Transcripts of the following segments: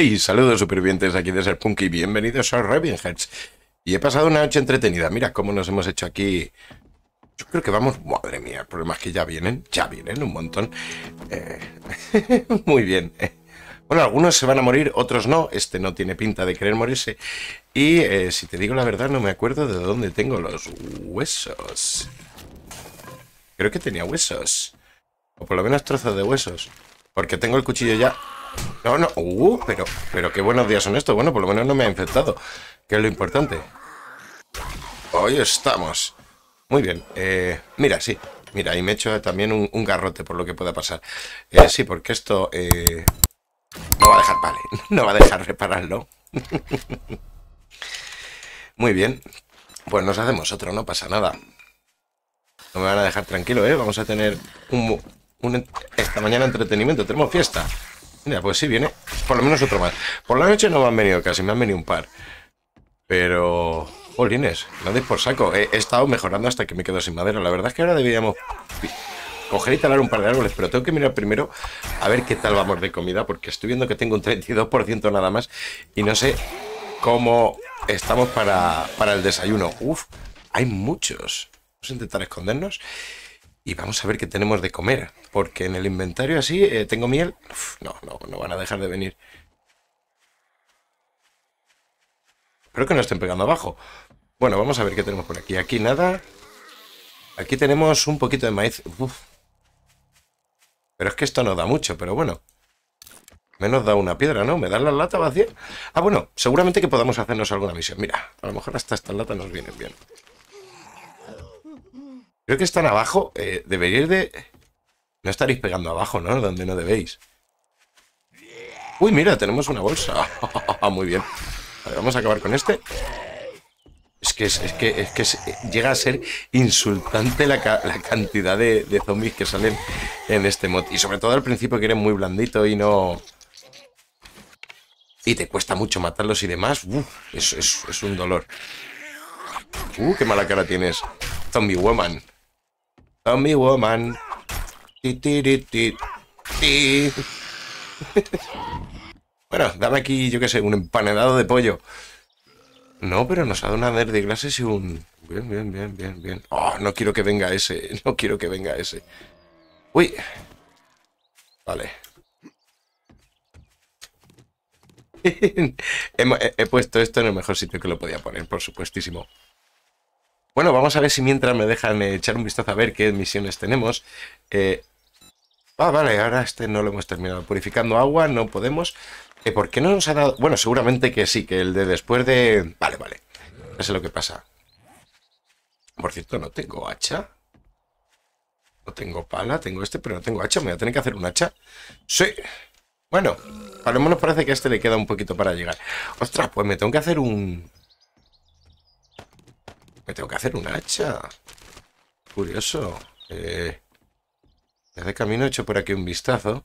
Hey, saludos supervivientes aquí de Ser y bienvenidos a heads Y he pasado una noche entretenida, mira cómo nos hemos hecho aquí... Yo creo que vamos, madre mía, problemas que ya vienen, ya vienen un montón. Eh, muy bien. Bueno, algunos se van a morir, otros no. Este no tiene pinta de querer morirse. Y eh, si te digo la verdad, no me acuerdo de dónde tengo los huesos. Creo que tenía huesos. O por lo menos trozos de huesos. Porque tengo el cuchillo ya... No, no, uh, pero, pero qué buenos días son estos. Bueno, por lo menos no me ha infectado, que es lo importante. Hoy estamos. Muy bien. Eh, mira, sí. Mira, y me he hecho también un, garrote por lo que pueda pasar. Eh, sí, porque esto eh, no va a dejar, vale, no va a dejar repararlo. Muy bien. Pues nos hacemos otro, no pasa nada. No me van a dejar tranquilo, ¿eh? Vamos a tener un esta mañana entretenimiento. Tenemos fiesta pues sí viene. Por lo menos otro más. Por la noche no me han venido casi, me han venido un par. Pero... Jolines, no de por saco. He, estado mejorando hasta que me quedo sin madera. La verdad es que ahora deberíamos coger y talar un par de árboles, pero tengo que mirar primero a ver qué tal vamos de comida, porque estoy viendo que tengo un 32% nada más y no sé cómo estamos para, para el desayuno. Uf, hay muchos. Vamos a intentar escondernos y vamos a ver qué tenemos de comer, porque en el inventario así eh, tengo miel, no, no, no van a dejar de venir. Creo que no estén pegando abajo. Bueno, vamos a ver qué tenemos por aquí. Aquí nada. Aquí tenemos un poquito de maíz. Pero es que esto no da mucho, pero bueno. Menos da una piedra, ¿no? ¿Me dan la lata vacía? Ah, bueno, seguramente que podamos hacernos alguna misión. Mira, a lo mejor hasta esta lata nos vienen bien. Creo que están abajo. Eh, deberíais de... No estaréis pegando abajo, ¿no? Donde no debéis. Uy, mira, tenemos una bolsa. Muy bien. A ver, vamos a acabar con este. Es que, es, que, que llega a ser insultante la, cantidad de, zombies que salen en este mod. Y sobre todo al principio que eres muy blandito y no... Y te cuesta mucho matarlos y demás. es, es, un dolor. Uh, qué mala cara tienes. Zombie Woman. Amigo mi woman. bueno, dame aquí, yo que sé, un empanadado de pollo. No, pero nos ha dado una verde de clases y un... Bien, bien, bien, bien, bien. Oh, no quiero que venga ese. No quiero que venga ese. Uy. Vale. he puesto esto en el mejor sitio que lo podía poner, por supuestísimo. Bueno, vamos a ver si mientras me dejan eh, echar un vistazo a ver qué misiones tenemos. Eh, ah, vale, ahora este no lo hemos terminado. Purificando agua, no podemos. Eh, ¿Por qué no nos ha dado...? Bueno, seguramente que sí, que el de después de... Vale, vale. No sé lo que pasa. Por cierto, no tengo hacha. No tengo pala, tengo este, pero no tengo hacha. Me voy a tener que hacer un hacha. Sí. Bueno, lo menos parece que a este le queda un poquito para llegar. Ostras, pues me tengo que hacer un, me tengo que hacer un hacha. Curioso. desde eh, camino he hecho por aquí un vistazo.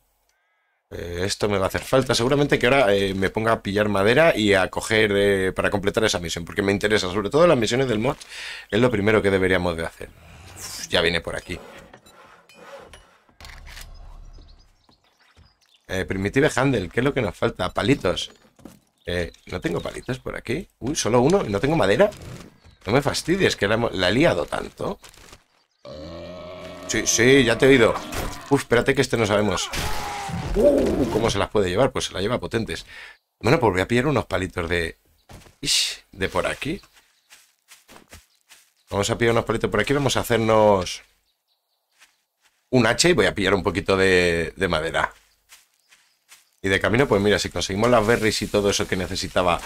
Eh, esto me va a hacer falta. Seguramente que ahora eh, me ponga a pillar madera y a coger para completar esa misión. Porque me interesa, sobre todo las misiones del mod. Es lo primero que deberíamos de hacer. ya viene por aquí. Primitive Handle, ¿qué es lo que nos falta? Palitos. no tengo palitos por aquí. Uy, solo uno. ¿No tengo madera? No me fastidies, que la, he liado tanto. Sí, sí, ya te he oído. Uf, espérate que este no sabemos. Uh, ¿Cómo se las puede llevar? Pues se las lleva potentes. Bueno, pues voy a pillar unos palitos de... de por aquí. Vamos a pillar unos palitos por aquí. Vamos a hacernos un hacha y voy a pillar un poquito de madera. Y de camino, pues mira, si conseguimos las berries y todo eso que necesitaba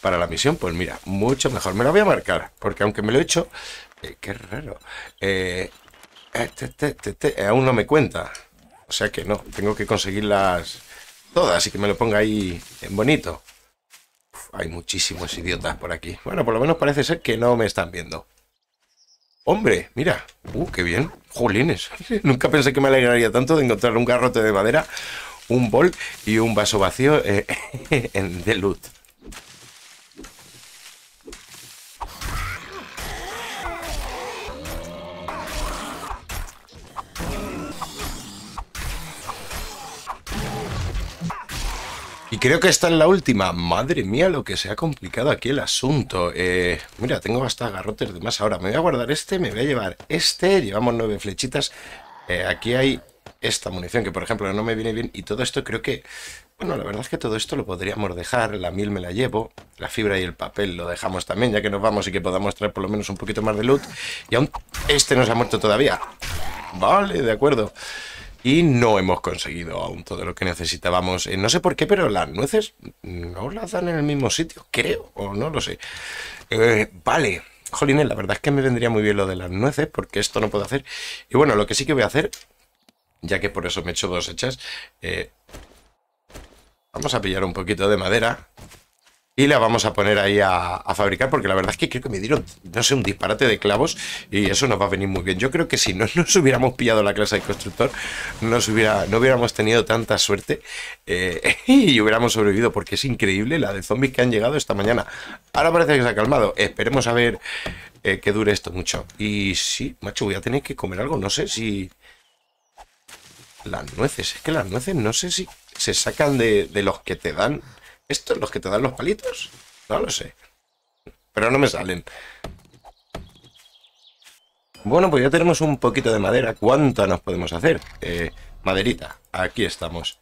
para la misión, pues mira, mucho mejor. Me lo voy a marcar, porque aunque me lo he hecho, eh, qué raro. Eh, eh, aún no me cuenta. O sea que no, tengo que conseguirlas todas y que me lo ponga ahí en bonito. hay muchísimos idiotas por aquí. Bueno, por lo menos parece ser que no me están viendo. ¡Hombre! Mira. ¡Uh, qué bien! ¡Jolines! Nunca pensé que me alegraría tanto de encontrar un garrote de madera un bol y un vaso vacío eh, de luz. Y creo que esta es la última. Madre mía, lo que se ha complicado aquí el asunto. Eh, mira, tengo hasta garrotes de más ahora. Me voy a guardar este, me voy a llevar este. Llevamos nueve flechitas. Eh, aquí hay esta munición, que por ejemplo no me viene bien. Y todo esto creo que, bueno, la verdad es que todo esto lo podríamos dejar. La mil me la llevo, la fibra y el papel lo dejamos también, ya que nos vamos y que podamos traer por lo menos un poquito más de loot. Y aún este no se ha muerto todavía. Vale, de acuerdo. Y no hemos conseguido aún todo lo que necesitábamos. no sé por qué, pero las nueces no las dan en el mismo sitio, creo, o no lo sé. Eh, vale. Jolines, la verdad es que me vendría muy bien lo de las nueces, porque esto no puedo hacer. Y bueno, lo que sí que voy a hacer ya que por eso me hecho dos hechas. Eh, vamos a pillar un poquito de madera y la vamos a poner ahí a, fabricar porque la verdad es que creo que me dieron, no sé, un disparate de clavos y eso nos va a venir muy bien. Yo creo que si no nos hubiéramos pillado la clase de constructor, nos no hubiéramos tenido tanta suerte eh, y hubiéramos sobrevivido porque es increíble la de zombies que han llegado esta mañana. Ahora parece que se ha calmado. Esperemos a ver eh, que dure esto mucho. Y sí, macho, voy a tener que comer algo. No sé si... Las nueces, es que las nueces no sé si se sacan de, los que te dan... ¿Estos? ¿Los que te dan los palitos? No lo sé. Pero no me salen. Bueno, pues ya tenemos un poquito de madera. ¿Cuánta nos podemos hacer? Eh, maderita, aquí estamos.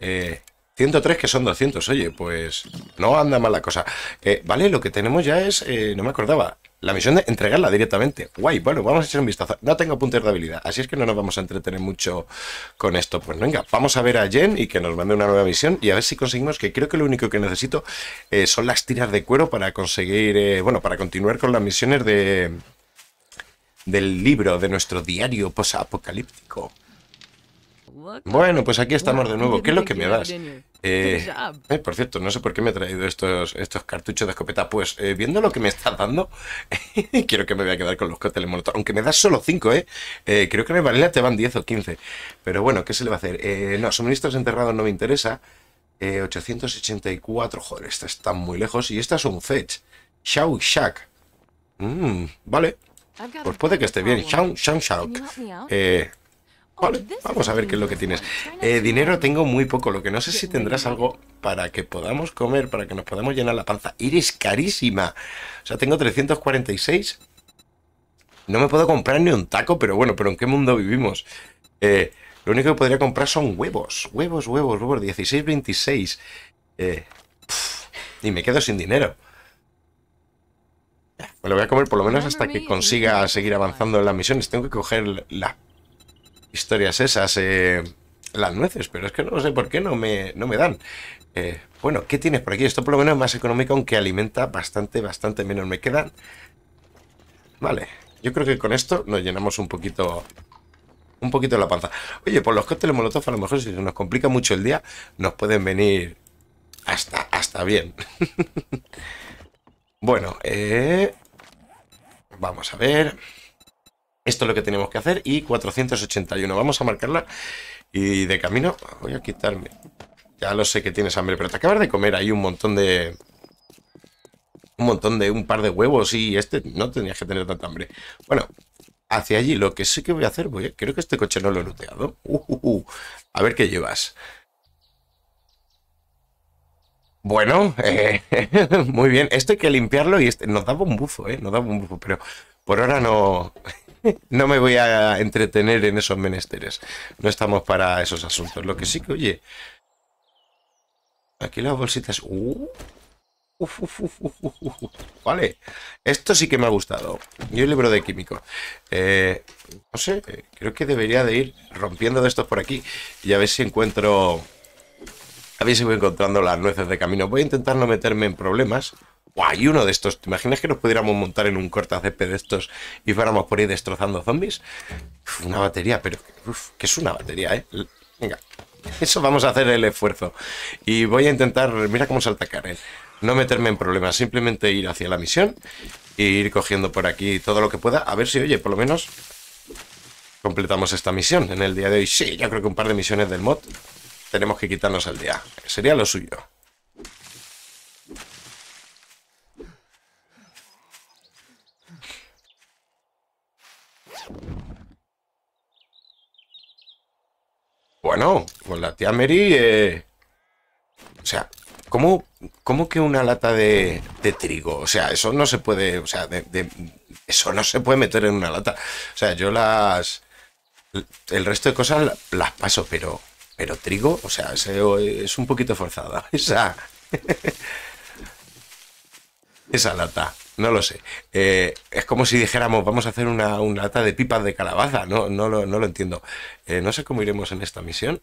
103 eh, que son 200, oye, pues no anda mal la cosa. Eh, vale, lo que tenemos ya es, no me acordaba, la misión de entregarla directamente. Guay, bueno, vamos a echar un vistazo. No tengo puntos de habilidad, así es que no nos vamos a entretener mucho con esto. Pues venga, vamos a ver a Jen y que nos mande una nueva misión y a ver si conseguimos, que creo que lo único que necesito eh, son las tiras de cuero para conseguir, eh, bueno, para continuar con las misiones de del libro, de nuestro diario posapocalíptico. apocalíptico bueno, pues aquí estamos de nuevo. ¿Qué es lo que me das? Eh, eh, por cierto, no sé por qué me he traído estos, estos cartuchos de escopeta. Pues eh, viendo lo que me está dando, quiero que me voy a quedar con los cócteles molotov. Aunque me das solo 5, eh. Creo que en Valera te van 10 o 15. Pero bueno, ¿qué se le va a hacer? no, suministros enterrados no me interesa. 884, joder, esta está muy lejos. Y esta es un fetch. Shao Shack. Mm, vale. Pues puede que esté bien. Shao Shao Shack. Eh, vamos a ver qué es lo que tienes. Eh, dinero tengo muy poco, lo que no sé si tendrás algo para que podamos comer, para que nos podamos llenar la panza. Iris carísima. O sea, tengo 346. No me puedo comprar ni un taco, pero bueno, pero ¿en qué mundo vivimos? Eh, lo único que podría comprar son huevos. Huevos, huevos, huevos. 16, 26. Eh, y me quedo sin dinero. Me lo voy a comer por lo menos hasta que consiga seguir avanzando en las misiones. Tengo que coger las historias esas, eh, las nueces, pero es que no sé por qué no me, no me dan. Eh, bueno, ¿qué tienes por aquí? Esto por lo menos es más económico, aunque alimenta bastante, bastante menos. Me quedan... Vale, yo creo que con esto nos llenamos un poquito un poquito la panza. Oye, por los cócteles molotov a lo mejor si nos complica mucho el día, nos pueden venir hasta, hasta bien. bueno, eh, vamos a ver... Esto es lo que tenemos que hacer y 481. Vamos a marcarla y de camino voy a quitarme. Ya lo sé que tienes hambre, pero te acabas de comer hay un montón de... Un montón de... Un par de huevos y este no tenías que tener tanta hambre. Bueno, hacia allí lo que sé que voy a hacer... creo que este coche no lo he looteado. Uh, uh, uh. A ver qué llevas. Bueno, eh, muy bien. Esto hay que limpiarlo y este, nos da un bufo, ¿eh? Nos daba un bufo, pero por ahora no no me voy a entretener en esos menesteres. No estamos para esos asuntos. Lo que sí que, oye, aquí las bolsitas... Uh, vale, esto sí que me ha gustado. y el libro de químico. Eh, no sé, creo que debería de ir rompiendo de estos por aquí y a ver si encuentro... A ver si voy encontrando las nueces de camino. Voy a intentar no meterme en problemas hay uno de estos. ¿Te imaginas que nos pudiéramos montar en un corta-cp de estos y fuéramos por ahí destrozando zombies? una batería, pero que es una batería, ¿eh? Venga, eso vamos a hacer el esfuerzo. Y voy a intentar, mira cómo salta Karen, no meterme en problemas, simplemente ir hacia la misión e ir cogiendo por aquí todo lo que pueda, a ver si, oye, por lo menos completamos esta misión en el día de hoy. Sí, yo creo que un par de misiones del mod tenemos que quitarnos al día. Sería lo suyo. Bueno, con la tía Mary... Eh, o sea, ¿cómo, ¿cómo, que una lata de, trigo? O sea, eso no se puede... O sea, eso no se puede meter en una lata. O sea, yo las... El resto de cosas las paso, pero... Pero trigo, o sea, es un poquito forzada. Esa... esa lata. No lo sé. Eh, es como si dijéramos, vamos a hacer una, lata de pipas de calabaza. No, no, lo, no lo entiendo. Eh, no sé cómo iremos en esta misión.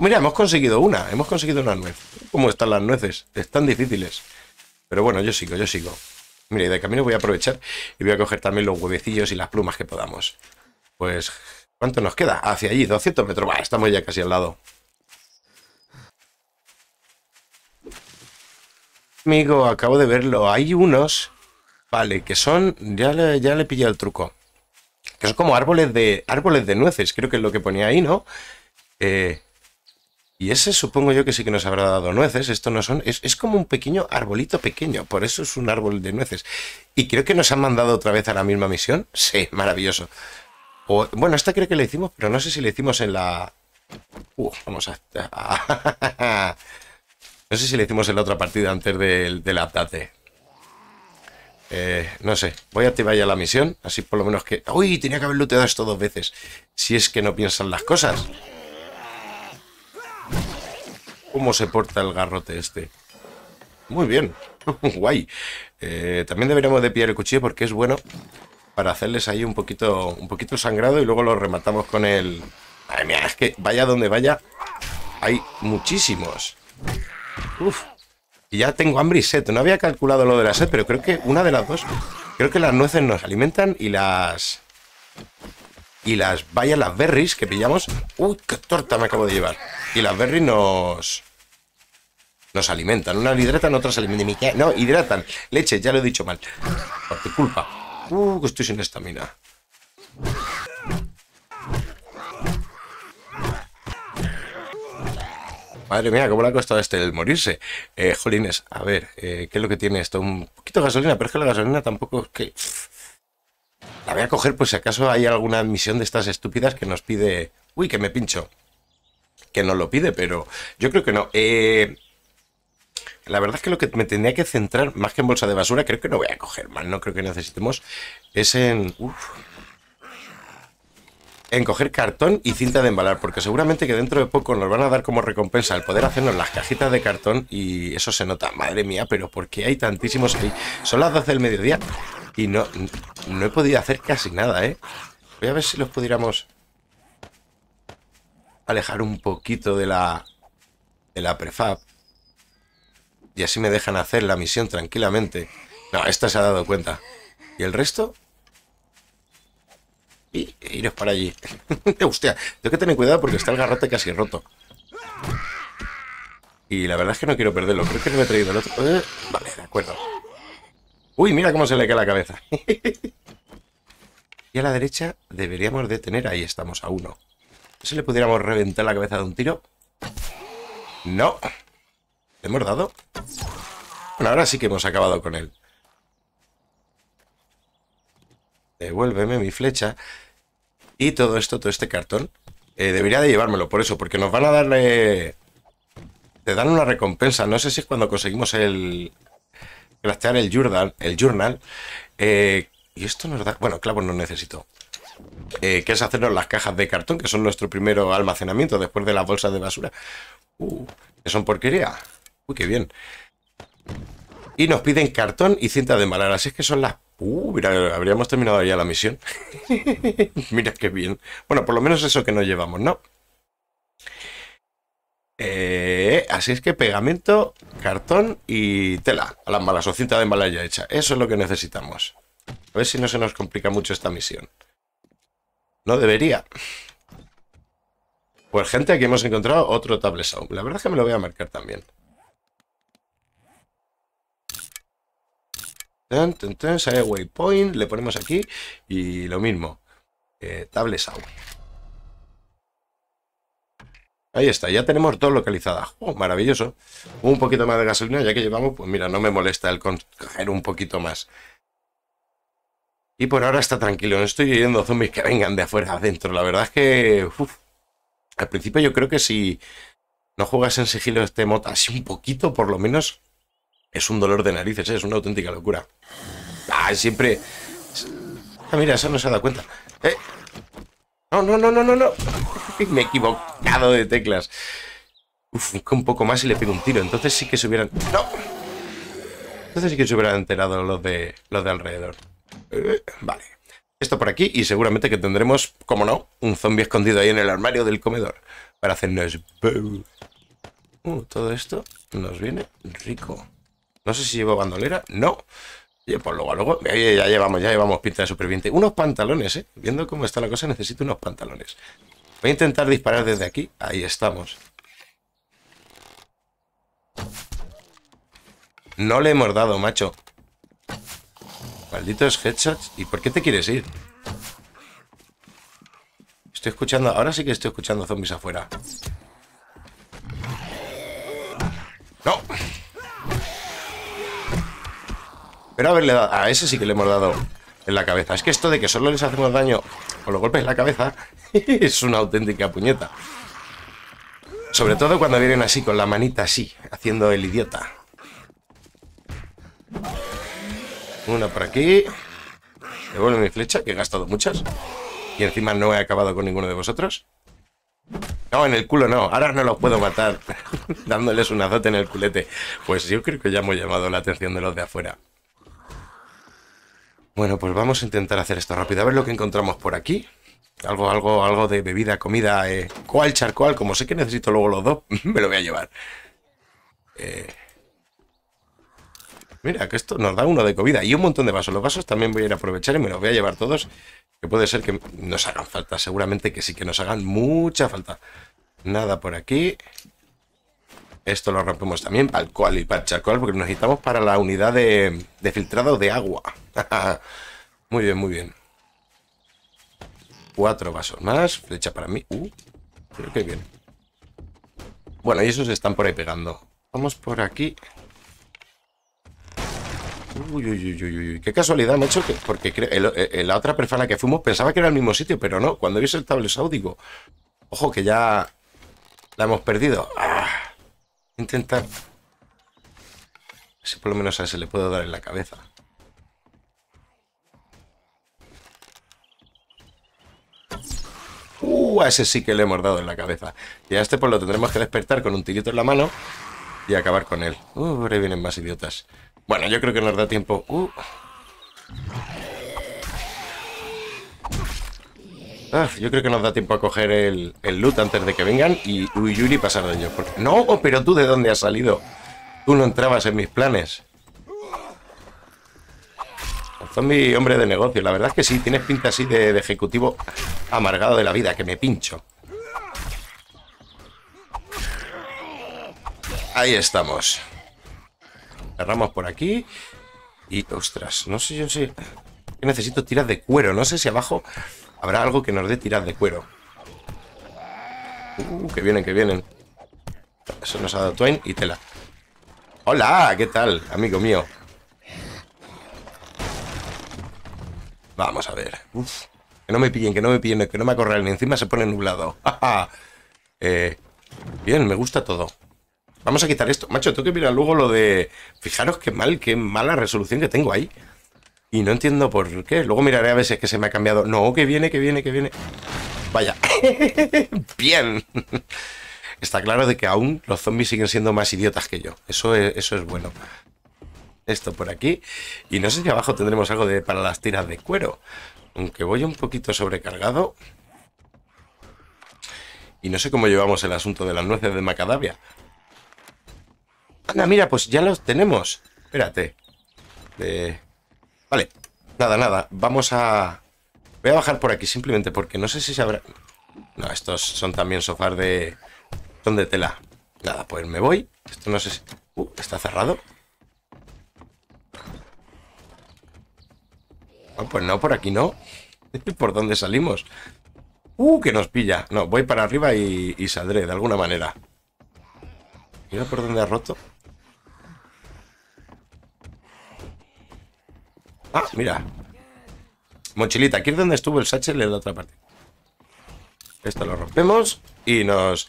Mira, hemos conseguido una. Hemos conseguido una nuez. ¿Cómo están las nueces? Están difíciles. Pero bueno, yo sigo, yo sigo. Mira, y de camino voy a aprovechar y voy a coger también los huevecillos y las plumas que podamos. Pues, ¿cuánto nos queda? Hacia allí, 200 metros. Vale, estamos ya casi al lado. Amigo, acabo de verlo. Hay unos, vale, que son, ya le, ya le el truco. Que son como árboles de, árboles de nueces, creo que es lo que ponía ahí, ¿no? Eh, y ese supongo yo que sí que nos habrá dado nueces. Esto no son. Es, como un pequeño arbolito pequeño. Por eso es un árbol de nueces. Y creo que nos han mandado otra vez a la misma misión. Sí, maravilloso. bueno, esta creo que le hicimos, pero no sé si le hicimos en la. Uh, vamos a. No sé si le hicimos en la otra partida antes del, del eh, no sé, voy a activar ya la misión, así por lo menos que... ¡Uy! Tenía que haber looteado esto dos veces. Si es que no piensan las cosas. ¿Cómo se porta el garrote este? Muy bien, guay. Eh, también deberíamos de pillar el cuchillo porque es bueno para hacerles ahí un poquito, un poquito sangrado y luego lo rematamos con el... Madre mía, es que vaya donde vaya, hay muchísimos. Uf. Y ya tengo hambre y sed. No había calculado lo de la sed, pero creo que una de las dos. Creo que las nueces nos alimentan y las. Y las bayas, las berries que pillamos. Uy, qué torta me acabo de llevar. Y las berries nos. Nos alimentan. Unas hidratan, otras alimentan. No, hidratan. Leche, ya lo he dicho mal. Por tu culpa. Uh, que estoy sin estamina. madre mía, ¿cómo le ha costado este el morirse? Eh, jolines, a ver, eh, ¿qué es lo que tiene esto? Un poquito de gasolina, pero es que la gasolina tampoco es que... La voy a coger pues si acaso hay alguna admisión de estas estúpidas que nos pide... Uy, que me pincho. Que no lo pide, pero yo creo que no. Eh, la verdad es que lo que me tendría que centrar, más que en bolsa de basura, creo que no voy a coger más, no creo que necesitemos, es en en coger cartón y cinta de embalar, porque seguramente que dentro de poco nos van a dar como recompensa el poder hacernos las cajitas de cartón y eso se nota. Madre mía, pero ¿por qué hay tantísimos ahí? Son las 12 del mediodía y no, no he podido hacer casi nada, ¿eh? Voy a ver si los pudiéramos alejar un poquito de la, de la prefab. Y así me dejan hacer la misión tranquilamente. No, esta se ha dado cuenta. ¿Y el resto? y iros para allí. Eh, hostia, tengo que tener cuidado porque está el garrote casi roto. Y la verdad es que no quiero perderlo. Creo que no me he traído el otro. Eh, vale, de acuerdo. Uy, mira cómo se le cae la cabeza. y a la derecha deberíamos de tener... Ahí estamos, a uno. se le pudiéramos reventar la cabeza de un tiro. No. hemos dado? Bueno, ahora sí que hemos acabado con él. devuélveme mi flecha. Y todo esto, todo este cartón, eh, debería de llevármelo, por eso, porque nos van a darle... Te dan una recompensa, no sé si es cuando conseguimos el... Craftear el journal, el journal eh, y esto nos da... Bueno, claro, no necesito. Eh, que es hacernos las cajas de cartón, que son nuestro primero almacenamiento después de las bolsas de basura. Uh, que son porquería. Uy, qué bien. Y nos piden cartón y cinta de embalar, así es que son las Uh, mira, habríamos terminado ya la misión. mira qué bien. Bueno, por lo menos eso que nos llevamos, ¿no? Eh, así es que pegamento, cartón y tela. A la malas o cinta de embalaje hecha. Eso es lo que necesitamos. A ver si no se nos complica mucho esta misión. No debería. Pues gente, aquí hemos encontrado otro sound. La verdad es que me lo voy a marcar también. entonces hay waypoint, le ponemos aquí y lo mismo. Eh, Ahí está, ya tenemos todo localizadas. Oh, maravilloso. Un poquito más de gasolina, ya que llevamos, pues mira, no me molesta el coger un poquito más. Y por ahora está tranquilo, no estoy oyendo zombies que vengan de afuera adentro. La verdad es que, al principio yo creo que si no juegas en sigilo este moto así un poquito, por lo menos es un dolor de narices, ¿eh? es una auténtica locura. Ah, siempre... Ah, mira, eso no se ha dado cuenta. Eh. No, no, no, no, no, Me he equivocado de teclas. Uf, un poco más y le pego un tiro. Entonces sí que se hubieran... ¡No! Entonces sí que se hubieran enterado los de, los de alrededor. Eh, vale. Esto por aquí y seguramente que tendremos, como no, un zombie escondido ahí en el armario del comedor. Para hacernos... Uh, todo esto nos viene rico. No sé si llevo bandolera. No. Oye, pues luego, luego, ya llevamos, ya llevamos pinta de superviviente. Unos pantalones, ¿eh? Viendo cómo está la cosa, necesito unos pantalones. Voy a intentar disparar desde aquí. Ahí estamos. No le hemos dado, macho. Malditos headshots. ¿Y por qué te quieres ir? Estoy escuchando... Ahora sí que estoy escuchando zombies afuera. ¡No! A ese sí que le hemos dado en la cabeza. Es que esto de que solo les hacemos daño con los golpes en la cabeza es una auténtica puñeta. Sobre todo cuando vienen así, con la manita así, haciendo el idiota. Una por aquí. Devuelve mi flecha, que he gastado muchas. Y encima no he acabado con ninguno de vosotros. No, en el culo no. Ahora no los puedo matar. Dándoles un azote en el culete. Pues yo creo que ya hemos llamado la atención de los de afuera. Bueno, pues vamos a intentar hacer esto rápido. A ver lo que encontramos por aquí. Algo, algo, algo de bebida, comida, eh, cual, charcoal. Como sé que necesito luego los dos, me lo voy a llevar. Eh, mira, que esto nos da uno de comida y un montón de vasos. Los vasos también voy a ir a aprovechar y me los voy a llevar todos. Que puede ser que nos hagan falta. Seguramente que sí, que nos hagan mucha falta. Nada por aquí. Esto lo rompemos también para el cual y para el charcoal porque necesitamos para la unidad de filtrado de agua. muy bien, muy bien. Cuatro vasos más. Flecha para mí. creo uh, que bien. Bueno, y esos están por ahí pegando. Vamos por aquí. Uy, uy, uy, uy, uy. Qué casualidad, macho. Que, porque eh, eh, la otra persona que fuimos pensaba que era el mismo sitio, pero no. Cuando vi el tablero sáudico Ojo, que ya la hemos perdido. Ah, intentar... Si por lo menos a ese le puedo dar en la cabeza. ¡Uh! A ese sí que le hemos dado en la cabeza. Y a este pues lo tendremos que despertar con un tirito en la mano y acabar con él. ¡Uh! ahí vienen más idiotas. Bueno, yo creo que nos da tiempo. ¡Uh! Ah, yo creo que nos da tiempo a coger el, el loot antes de que vengan y Uyuri pasar de ellos. No, pero tú de dónde has salido. Tú no entrabas en mis planes son mi hombre de negocio. La verdad es que sí, tienes pinta así de, ejecutivo amargado de la vida, que me pincho. Ahí estamos. Cerramos por aquí. Y, ostras, no sé yo si... necesito tiras de cuero. No sé si abajo habrá algo que nos dé tiras de cuero. Uh, que vienen, que vienen. Eso nos ha dado Twain y tela. Hola, ¿qué tal, amigo mío? Vamos a ver. Que no me pillen, que no me pillen, que no me acorralen. Encima se pone nublado. eh, bien, me gusta todo. Vamos a quitar esto. Macho, tengo que mirar luego lo de... Fijaros qué mal, qué mala resolución que tengo ahí. Y no entiendo por qué. Luego miraré a veces que se me ha cambiado. No, que viene, que viene, que viene. Vaya. bien. Está claro de que aún los zombies siguen siendo más idiotas que yo. Eso eso es bueno esto por aquí. Y no sé si abajo tendremos algo de, para las tiras de cuero. Aunque voy un poquito sobrecargado. Y no sé cómo llevamos el asunto de las nueces de macadavia Anda, mira, pues ya los tenemos. Espérate. vale. Nada, nada. Vamos a... Voy a bajar por aquí simplemente porque no sé si se habrá... No, estos son también sofás de... Son de tela. Nada, pues me voy. Esto no sé si... Uh, está cerrado. Ah, pues no, por aquí no. ¿Por dónde salimos? ¡Uh, que nos pilla! No, voy para arriba y, saldré, de alguna manera. Mira por dónde ha roto. Ah, mira. Mochilita, aquí es donde estuvo el satchel en la otra parte. Esto lo rompemos y nos...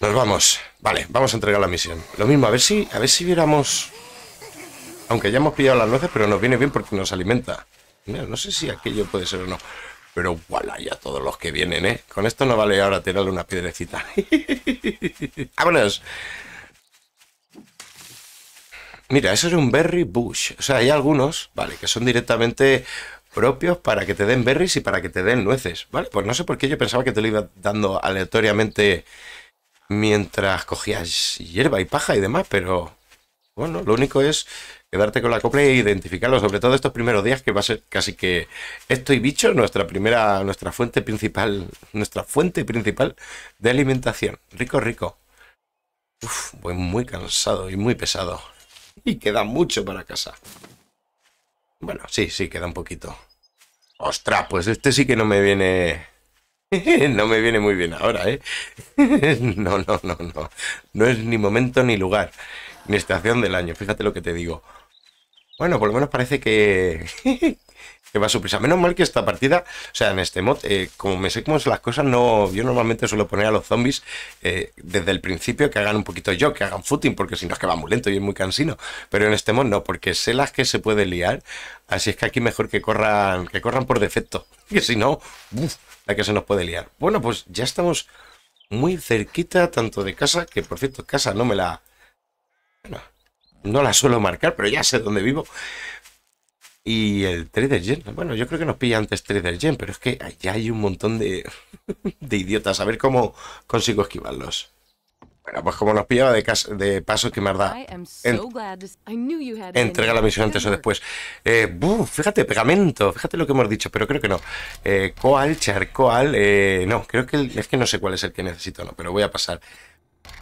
Nos vamos. Vale, vamos a entregar la misión. Lo mismo, a ver si... A ver si viéramos... Aunque ya hemos pillado las nueces, pero nos viene bien porque nos alimenta. no sé si aquello puede ser o no. Pero voilà, ya todos los que vienen, ¿eh? Con esto no vale ahora tirarle una piedrecita. ¡Vámonos! Mira, eso es un berry bush. O sea, hay algunos, vale, que son directamente propios para que te den berries y para que te den nueces. Vale, pues no sé por qué yo pensaba que te lo iba dando aleatoriamente mientras cogías hierba y paja y demás, pero bueno, lo único es quedarte con la copla e identificarlo, sobre todo estos primeros días que va a ser casi que esto y bicho nuestra primera, nuestra fuente principal, nuestra fuente principal de alimentación. Rico, rico. Uf, voy pues muy cansado y muy pesado. Y queda mucho para casa. Bueno, sí, sí, queda un poquito. Ostras, pues este sí que no me viene... No me viene muy bien ahora, ¿eh? No, no, no, no. No es ni momento ni lugar, ni estación del año. Fíjate lo que te digo. Bueno, por lo menos parece que, que va a su Menos mal que esta partida, o sea, en este mod, eh, como me sé cómo son las cosas, no, yo normalmente suelo poner a los zombies eh, desde el principio que hagan un poquito yo, que hagan footing, porque si no es que va muy lento y es muy cansino. Pero en este mod no, porque sé las que se puede liar. Así es que aquí mejor que corran, que corran por defecto. Que si no, la que se nos puede liar. Bueno, pues ya estamos muy cerquita tanto de casa, que por cierto, casa no me la... No la suelo marcar, pero ya sé dónde vivo. Y el Trader Gen. Bueno, yo creo que nos pilla antes Trader Gen, pero es que allá hay un montón de, de idiotas. A ver cómo consigo esquivarlos. Bueno, pues como nos pillaba de, de paso que me da entrega la misión antes o después. Eh, fíjate, pegamento, fíjate lo que hemos dicho, pero creo que no. Eh, coal, charcoal, eh, no, creo que es que no sé cuál es el que necesito, no, pero voy a pasar.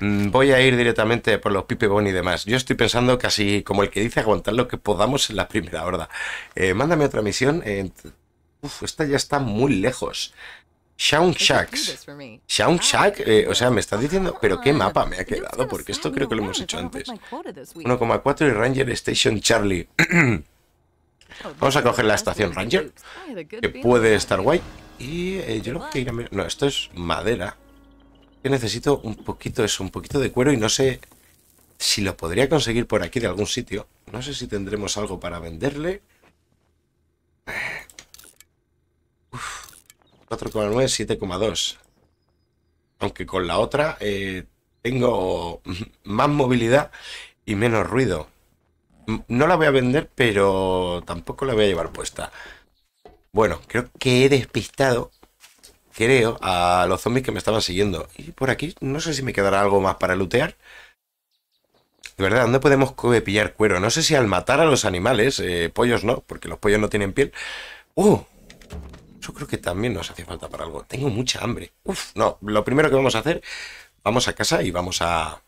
Mm, voy a ir directamente por los Pipe Bon y demás. Yo estoy pensando casi como el que dice aguantar lo que podamos en la primera horda. Eh, mándame otra misión. en esta ya está muy lejos. Shaun Shacks. Shack, ah, eh, o sea, me estás diciendo, pero qué mapa me ha quedado, porque esto creo que lo hemos hecho antes. 1,4 y Ranger Station Charlie. Oh, Vamos a coger la estación Ranger, que puede estar guay. Y eh, yo lo que ir a No, esto es madera necesito un poquito eso, un poquito de cuero y no sé si lo podría conseguir por aquí de algún sitio. No sé si tendremos algo para venderle. 4,9, eh, 7,2. Aunque con la otra eh, tengo más movilidad y menos ruido. No la voy a vender, pero tampoco la voy a llevar puesta. Bueno, creo que he despistado creo, a los zombies que me estaban siguiendo. Y por aquí, no sé si me quedará algo más para lootear. De verdad, ¿dónde podemos eh, pillar cuero? No sé si al matar a los animales, eh, pollos no, porque los pollos no tienen piel. ¡Uh! Yo creo que también nos hacía falta para algo. Tengo mucha hambre. Uf, no, lo primero que vamos a hacer, vamos a casa y vamos a...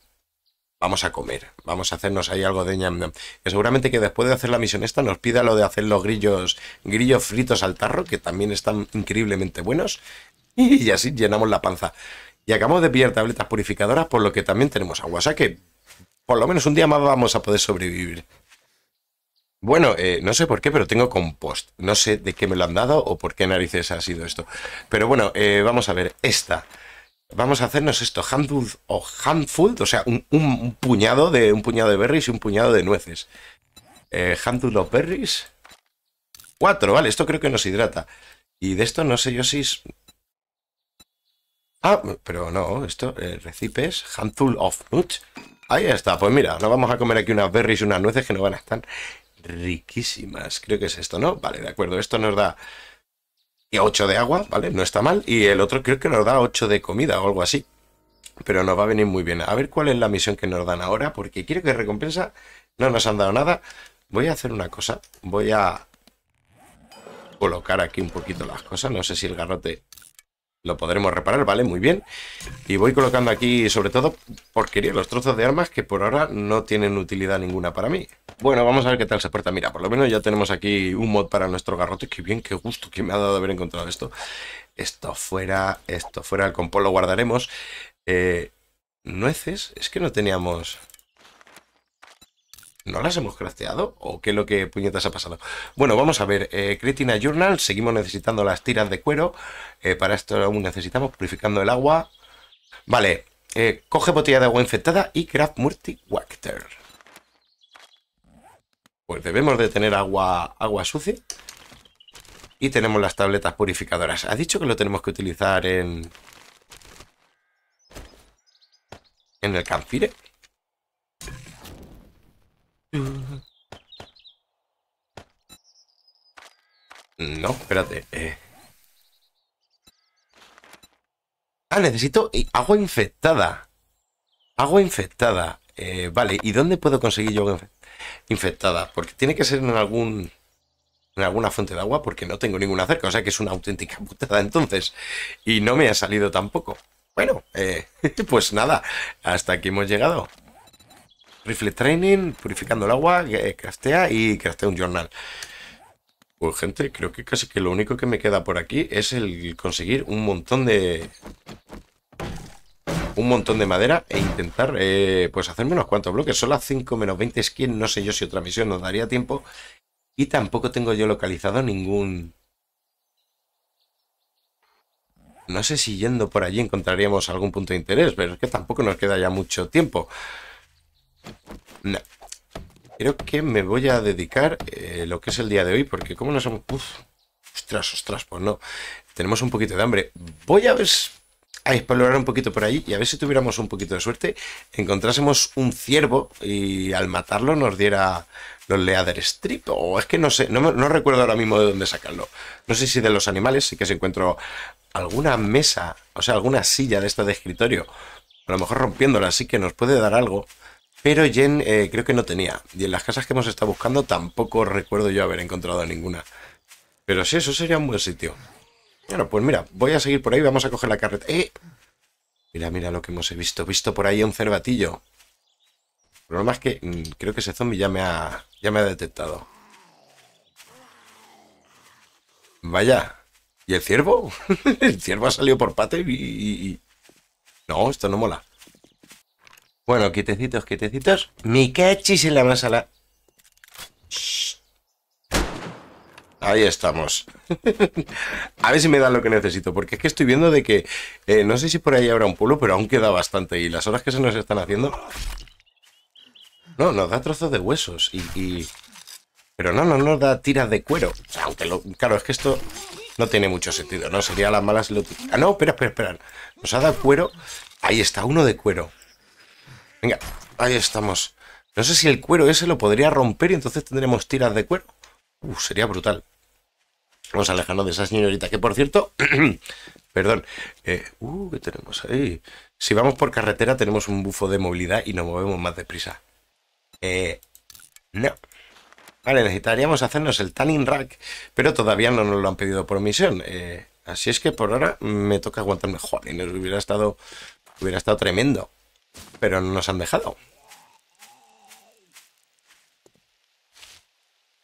Vamos a comer, vamos a hacernos ahí algo de ñam, ñam. Que seguramente que después de hacer la misión esta nos pida lo de hacer los grillos, grillos fritos al tarro, que también están increíblemente buenos. y así llenamos la panza. Y acabamos de pillar tabletas purificadoras, por lo que también tenemos agua. O sea que por lo menos un día más vamos a poder sobrevivir. Bueno, eh, no sé por qué, pero tengo compost. No sé de qué me lo han dado o por qué narices ha sido esto. Pero bueno, eh, vamos a ver, esta. Vamos a hacernos esto, handful o handful, o sea, un, puñado de un puñado de berries y un puñado de nueces. Eh, handful of berries. Cuatro, vale, esto creo que nos hidrata. Y de esto no sé yo si Ah, pero no, esto, eh, recipes, handful of nuts. Ahí está, pues mira, nos vamos a comer aquí unas berries y unas nueces que no van a estar riquísimas. Creo que es esto, ¿no? Vale, de acuerdo, esto nos da 8 de agua, ¿vale? No está mal. Y el otro creo que nos da 8 de comida o algo así. Pero nos va a venir muy bien. A ver cuál es la misión que nos dan ahora, porque quiero que recompensa. No nos han dado nada. Voy a hacer una cosa. Voy a colocar aquí un poquito las cosas. No sé si el garrote lo podremos reparar, ¿vale? Muy bien. Y voy colocando aquí, sobre todo, porquería, los trozos de armas que por ahora no tienen utilidad ninguna para mí. Bueno, vamos a ver qué tal se porta. Mira, por lo menos ya tenemos aquí un mod para nuestro garrote. Qué bien, qué gusto que me ha dado haber encontrado esto. Esto fuera, esto fuera, el compost lo guardaremos. Eh, nueces, es que no teníamos... ¿No las hemos crafteado? ¿O qué es lo que puñetas ha pasado? Bueno, vamos a ver. Eh, Cretina Journal. Seguimos necesitando las tiras de cuero. Eh, para esto aún necesitamos purificando el agua. Vale. Eh, coge botella de agua infectada y craft multi water. Pues debemos de tener agua, agua sucia. Y tenemos las tabletas purificadoras. Ha dicho que lo tenemos que utilizar en... En el campfire. No, espérate. Eh. Ah, necesito agua infectada. Agua infectada. Eh, vale, ¿y dónde puedo conseguir yo infectada? Porque tiene que ser en algún en alguna fuente de agua porque no tengo ninguna cerca. O sea que es una auténtica putada entonces. Y no me ha salido tampoco. Bueno, eh, pues nada, hasta aquí hemos llegado. Rifle Training, Purificando el Agua, eh, castea y castea un Journal. Pues gente, creo que casi que lo único que me queda por aquí es el conseguir un montón de... Un montón de madera e intentar, eh, pues, hacerme unos cuantos bloques. Son las 5 menos 20 skin, no sé yo si otra misión nos daría tiempo. Y tampoco tengo yo localizado ningún... No sé si yendo por allí encontraríamos algún punto de interés, pero es que tampoco nos queda ya mucho tiempo. No. Creo que me voy a dedicar eh, lo que es el día de hoy, porque como nos hemos... Uf, ostras, ostras, pues no. Tenemos un poquito de hambre. Voy a ver a explorar un poquito por ahí y a ver si tuviéramos un poquito de suerte, encontrásemos un ciervo y al matarlo nos diera los leather strip o es que no sé, no, recuerdo ahora mismo de dónde sacarlo. No sé si de los animales, sí que se encuentro alguna mesa, o sea, alguna silla de esta de escritorio, a lo mejor rompiéndola, así que nos puede dar algo pero Jen eh, creo que no tenía. Y en las casas que hemos estado buscando tampoco recuerdo yo haber encontrado ninguna. Pero sí, eso sería un buen sitio. Bueno, pues mira, voy a seguir por ahí, vamos a coger la carreta. ¡Eh! Mira, mira lo que hemos visto. Visto por ahí un cervatillo. El problema es que mm, creo que ese zombie ya me ha, ya me ha detectado. Vaya. ¿Y el ciervo? el ciervo ha salido por pata y... No, esto no mola. Bueno, quietecitos, quietecitos. Mi cachis en la masala. Ahí estamos. a ver si me dan lo que necesito, porque es que estoy viendo de que eh, no sé si por ahí habrá un pueblo, pero aún queda bastante. Y las horas que se nos están haciendo. No, nos da trozos de huesos y. Pero no, no nos da tiras de cuero. aunque Claro, es que esto no tiene mucho sentido, ¿no? Sería las malas. Ah, no, espera, espera, espera. Nos ha dado cuero. Ahí está, uno de cuero. Venga, ahí estamos. No sé si el cuero ese lo podría romper y entonces tendremos tiras de cuero. Uh, sería brutal. Vamos a alejarnos de esa señorita, que por cierto, perdón, eh, uh, ¿qué tenemos ahí? Si vamos por carretera tenemos un bufo de movilidad y nos movemos más deprisa. Eh, no. Vale, necesitaríamos hacernos el tanning rack, pero todavía no nos lo han pedido por misión. Eh, así es que por ahora me toca aguantarme. Joder, nos hubiera estado, hubiera estado tremendo. Pero no nos han dejado.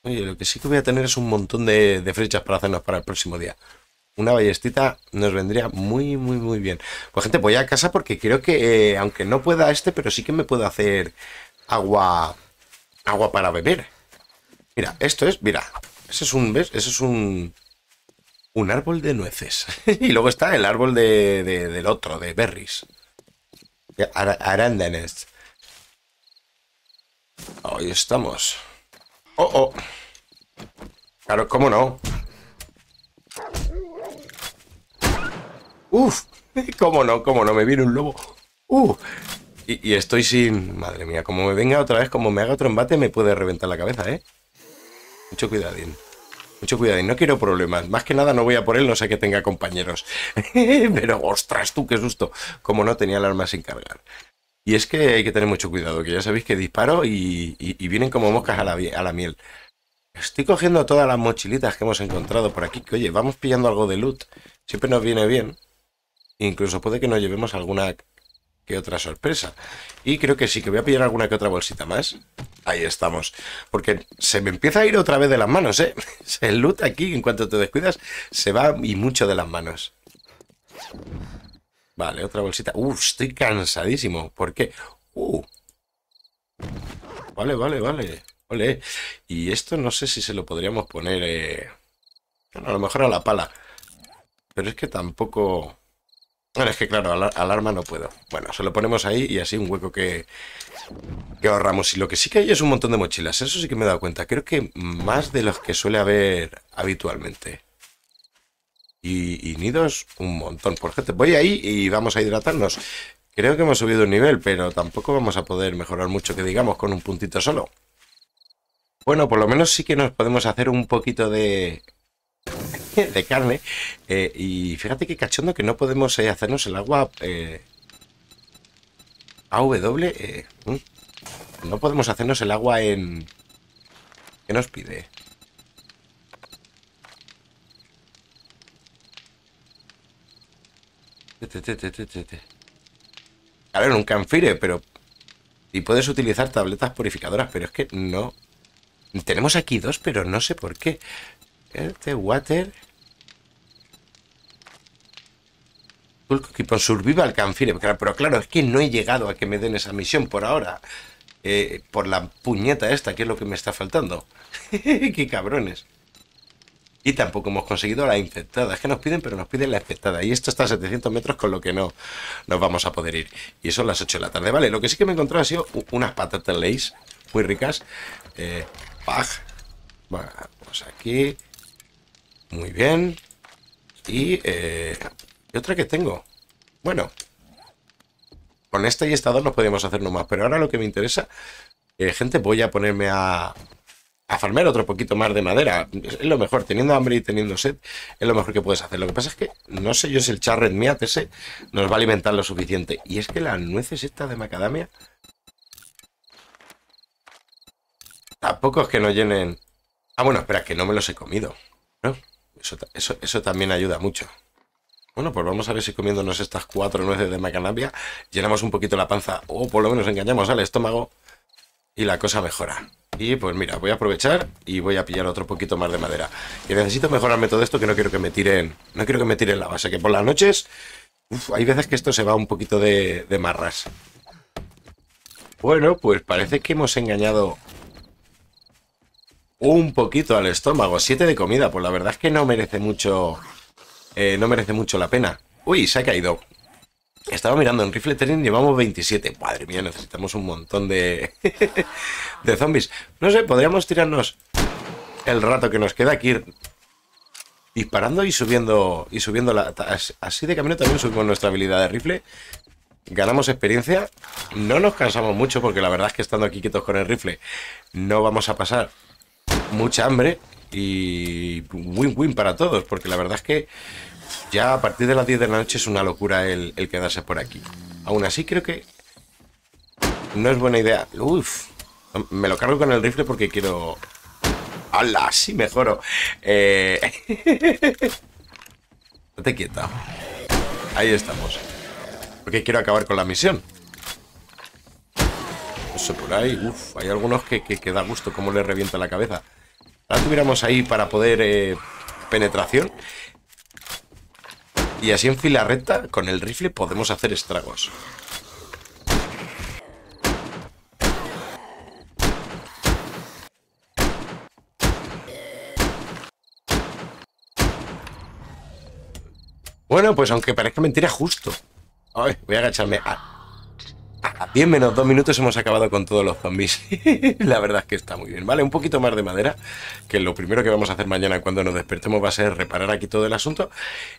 Oye, lo que sí que voy a tener es un montón de, flechas para hacernos para el próximo día. Una ballestita nos vendría muy, muy, muy bien. Pues gente, voy a casa porque creo que, eh, aunque no pueda este, pero sí que me puedo hacer agua agua para beber. Mira, esto es, mira, ese es un, Ese es un, un árbol de nueces. y luego está el árbol del otro, de berries. Ar arándanes. Ahí estamos. Oh, oh. Claro, ¿cómo no? Uf, cómo no, cómo no, me viene un lobo. Uh, y, estoy sin... Madre mía, como me venga otra vez, como me haga otro embate, me puede reventar la cabeza, ¿eh? Mucho cuidadín mucho cuidado y no quiero problemas. Más que nada no voy a por él, no sé que tenga compañeros. Pero ostras, tú, qué susto. Como no tenía el arma sin cargar. Y es que hay que tener mucho cuidado, que ya sabéis que disparo y, vienen como moscas a la, a la, miel. Estoy cogiendo todas las mochilitas que hemos encontrado por aquí, que oye, vamos pillando algo de loot. Siempre nos viene bien. Incluso puede que nos llevemos alguna que otra sorpresa. Y creo que sí, que voy a pillar alguna que otra bolsita más. Ahí estamos. Porque se me empieza a ir otra vez de las manos, ¿eh? El loot aquí, en cuanto te descuidas, se va y mucho de las manos. Vale, otra bolsita. estoy cansadísimo. ¿Por qué? Uh. Vale, vale, vale. Y esto no sé si se lo podríamos poner... Eh, a lo mejor a la pala. Pero es que tampoco... Bueno, es que claro, alarma no puedo. Bueno, se lo ponemos ahí y así un hueco que, ahorramos. Y lo que sí que hay es un montón de mochilas. Eso sí que me he dado cuenta. Creo que más de los que suele haber habitualmente. Y, y nidos, un montón. Por gente, voy ahí y vamos a hidratarnos. Creo que hemos subido un nivel, pero tampoco vamos a poder mejorar mucho, que digamos, con un puntito solo. Bueno, por lo menos sí que nos podemos hacer un poquito de de carne. Eh, y fíjate que cachondo que no podemos eh, hacernos el agua eh, AW. Eh, mm. no podemos hacernos el agua en... que nos pide? A ver, un canfire, pero... Y puedes utilizar tabletas purificadoras, pero es que no... Tenemos aquí dos, pero no sé por qué este Water. Equipo al Canfire. Pero claro, es que no he llegado a que me den esa misión por ahora. Eh, por la puñeta esta, que es lo que me está faltando. ¡Qué cabrones! Y tampoco hemos conseguido la infectada. Es que nos piden, pero nos piden la infectada. Y esto está a 700 metros, con lo que no nos vamos a poder ir. Y son las 8 de la tarde. Vale, lo que sí que me he encontrado ha sido unas patatas leis muy ricas. Eh, Vamos aquí. Muy bien. Y, y eh, otra que tengo. Bueno. Con esta y esta dos nos podíamos hacer nomás. Pero ahora lo que me interesa... Eh, gente, voy a ponerme a... A farmear otro poquito más de madera. Es lo mejor. Teniendo hambre y teniendo sed, es lo mejor que puedes hacer. Lo que pasa es que, no sé yo si el charret miat ese nos va a alimentar lo suficiente. Y es que las nueces estas de macadamia... Tampoco es que no llenen... Ah, bueno, espera, que no me los he comido. ¿no? Eso, también ayuda mucho. Bueno, pues vamos a ver si comiéndonos estas cuatro nueces de macanabia llenamos un poquito la panza o por lo menos engañamos al estómago y la cosa mejora. Y pues mira, voy a aprovechar y voy a pillar otro poquito más de madera. y necesito mejorarme todo esto que no quiero que me tiren, no quiero que me tiren la base, que por las noches hay veces que esto se va un poquito de, de marras. Bueno, pues parece que hemos engañado un poquito al estómago. Siete de comida, pues la verdad es que no merece mucho. Eh, no merece mucho la pena. Uy, se ha caído. Estaba mirando en rifle training, llevamos 27. Madre mía, necesitamos un montón de. de zombies. No sé, podríamos tirarnos el rato que nos queda aquí disparando y subiendo. Y subiendo la. Así de camino también subimos nuestra habilidad de rifle. Ganamos experiencia. No nos cansamos mucho porque la verdad es que estando aquí quietos con el rifle no vamos a pasar mucha hambre y win-win para todos, porque la verdad es que ya a partir de las 10 de la noche es una locura el, quedarse por aquí. Aún así creo que no es buena idea. Uf, me lo cargo con el rifle porque quiero... ¡Hala! Sí mejoro. Eh... no te quieta. Ahí estamos. Porque quiero acabar con la misión. Eso por ahí. Uf, hay algunos que, que, que da gusto como le revienta la cabeza. La tuviéramos ahí para poder eh, penetración. Y así en fila recta, con el rifle, podemos hacer estragos. Bueno, pues aunque parezca mentira, justo. voy a agacharme. Ah bien menos dos minutos hemos acabado con todos los zombies. la verdad es que está muy bien, ¿vale? Un poquito más de madera, que lo primero que vamos a hacer mañana cuando nos despertemos va a ser reparar aquí todo el asunto.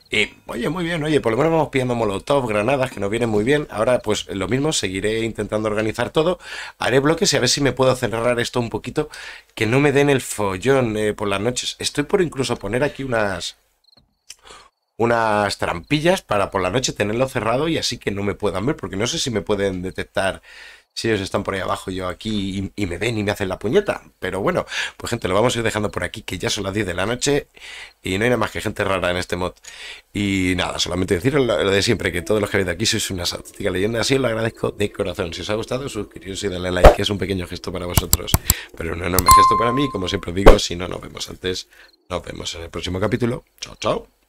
Y, oye, muy bien, oye, por lo menos vamos pillando molotov, granadas, que nos vienen muy bien. Ahora, pues lo mismo, seguiré intentando organizar todo. Haré bloques y a ver si me puedo cerrar esto un poquito, que no me den el follón eh, por las noches. Estoy por incluso poner aquí unas unas trampillas para por la noche tenerlo cerrado y así que no me puedan ver, porque no sé si me pueden detectar si ellos están por ahí abajo yo aquí y, me ven y me hacen la puñeta. Pero bueno, pues gente, lo vamos a ir dejando por aquí, que ya son las 10 de la noche y no hay nada más que gente rara en este mod. Y nada, solamente deciros lo, de siempre, que todos los que habéis de aquí sois una auténtica leyenda, así os lo agradezco de corazón. Si os ha gustado, suscribiros y darle like, que es un pequeño gesto para vosotros, pero un enorme gesto para mí. Como siempre digo, si no nos vemos antes, nos vemos en el próximo capítulo. Chao, chao.